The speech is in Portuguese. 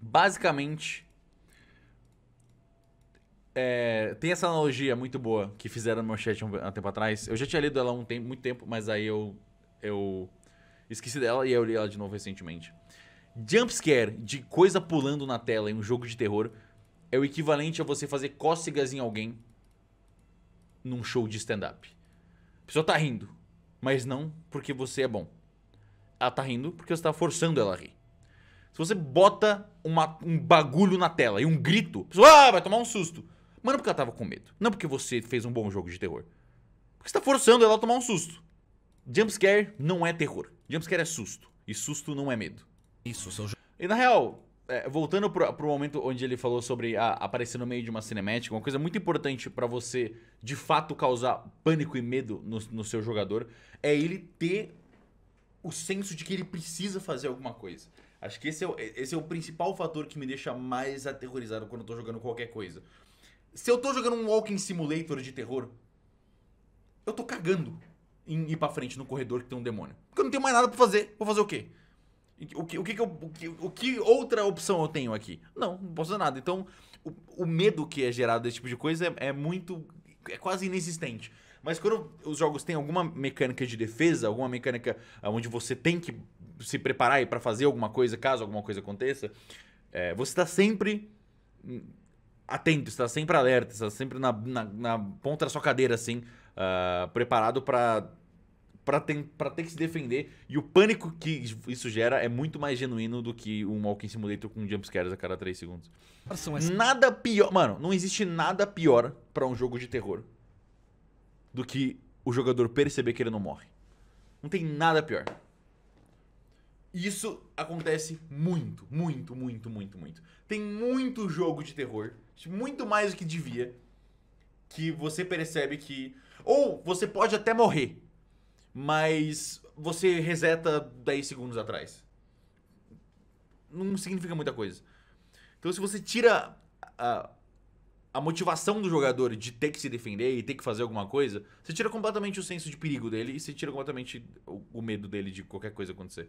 basicamente. É, tem essa analogia muito boa que fizeram no meu chat um, um tempo atrás. Eu já tinha lido ela há um tempo, muito tempo, mas aí eu, eu esqueci dela e eu li ela de novo recentemente. Jumpscare de coisa pulando na tela em um jogo de terror é o equivalente a você fazer cócegas em alguém num show de stand-up. A pessoa tá rindo, mas não porque você é bom. Ela tá rindo porque você tá forçando ela a rir. Se você bota uma, um bagulho na tela e um grito, a pessoa ah, vai tomar um susto. Mas não porque ela tava com medo. Não porque você fez um bom jogo de terror. Porque você tá forçando ela a tomar um susto. Jumpscare não é terror. Jumpscare é susto. E susto não é medo. Isso, seu E na real, é, voltando pro, pro momento onde ele falou sobre aparecer no meio de uma cinemática, uma coisa muito importante para você de fato causar pânico e medo no, no seu jogador é ele ter o senso de que ele precisa fazer alguma coisa. Acho que esse é, o, esse é o principal fator que me deixa mais aterrorizado quando eu tô jogando qualquer coisa. Se eu tô jogando um walking simulator de terror, eu tô cagando em ir pra frente no corredor que tem um demônio. Porque eu não tenho mais nada pra fazer. Vou fazer o quê? O que, o que, eu, o que, o que outra opção eu tenho aqui? Não, não posso fazer nada. Então, o, o medo que é gerado desse tipo de coisa é, é muito. é quase inexistente. Mas quando os jogos têm alguma mecânica de defesa, alguma mecânica onde você tem que se preparar para fazer alguma coisa, caso alguma coisa aconteça, é, você está sempre atento, está sempre alerta, está sempre na, na, na, ponta da sua cadeira, assim, uh, preparado para para ter, pra ter que se defender. E o pânico que isso gera é muito mais genuíno do que um Walking Simulator com jumpscares a cada 3 segundos. Nada pior. Mano, não existe nada pior para um jogo de terror do que o jogador perceber que ele não morre. Não tem nada pior. Isso acontece muito, muito, muito, muito, muito. Tem muito jogo de terror, muito mais do que devia, que você percebe que. Ou você pode até morrer, mas você reseta 10 segundos atrás. Não significa muita coisa. Então, se você tira a, a motivação do jogador de ter que se defender e ter que fazer alguma coisa, você tira completamente o senso de perigo dele e você tira completamente o, o medo dele de qualquer coisa acontecer.